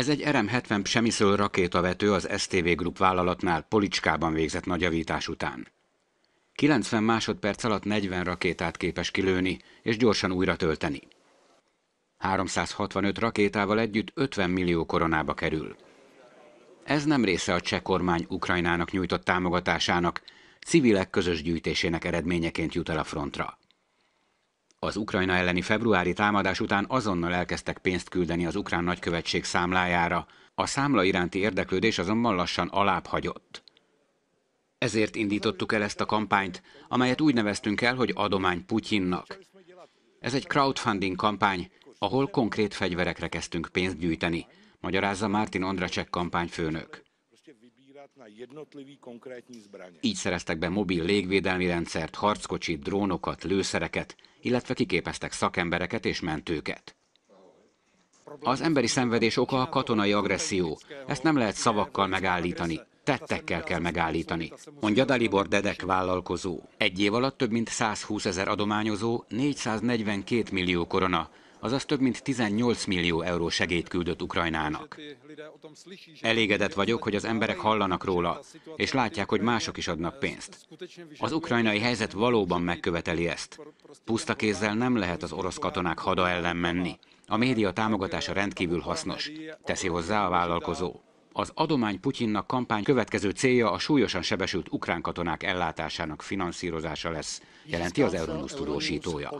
Ez egy RM-70 Psemiszöl rakétavető az STV Group vállalatnál Policskában végzett nagyjavítás után. 90 másodperc alatt 40 rakétát képes kilőni és gyorsan újra tölteni. 365 rakétával együtt 50 millió koronába kerül. Ez nem része a cseh kormány Ukrajnának nyújtott támogatásának, civilek közös gyűjtésének eredményeként jut el a frontra. Az Ukrajna elleni februári támadás után azonnal elkezdtek pénzt küldeni az ukrán nagykövetség számlájára. A számla iránti érdeklődés azonban lassan alább hagyott. Ezért indítottuk el ezt a kampányt, amelyet úgy neveztünk el, hogy adomány Putyinnak. Ez egy crowdfunding kampány, ahol konkrét fegyverekre kezdtünk pénzt gyűjteni, magyarázza Martin Ondracsek kampányfőnök. Így szereztek be mobil légvédelmi rendszert, harckocsit, drónokat, lőszereket, illetve kiképeztek szakembereket és mentőket. Az emberi szenvedés oka a katonai agresszió. Ezt nem lehet szavakkal megállítani, tettekkel kell megállítani, mondja Dalibor Dedek vállalkozó. Egy év alatt több mint 120 ezer adományozó, 442 millió korona, azaz több mint 18 millió euró segélyt küldött Ukrajnának. Elégedett vagyok, hogy az emberek hallanak róla, és látják, hogy mások is adnak pénzt. Az ukrajnai helyzet valóban megköveteli ezt. Puszta kézzel nem lehet az orosz katonák hada ellen menni. A média támogatása rendkívül hasznos, teszi hozzá a vállalkozó. Az adomány Putyinnak kampány következő célja a súlyosan sebesült ukrán katonák ellátásának finanszírozása lesz, jelenti az Euronews tudósítója.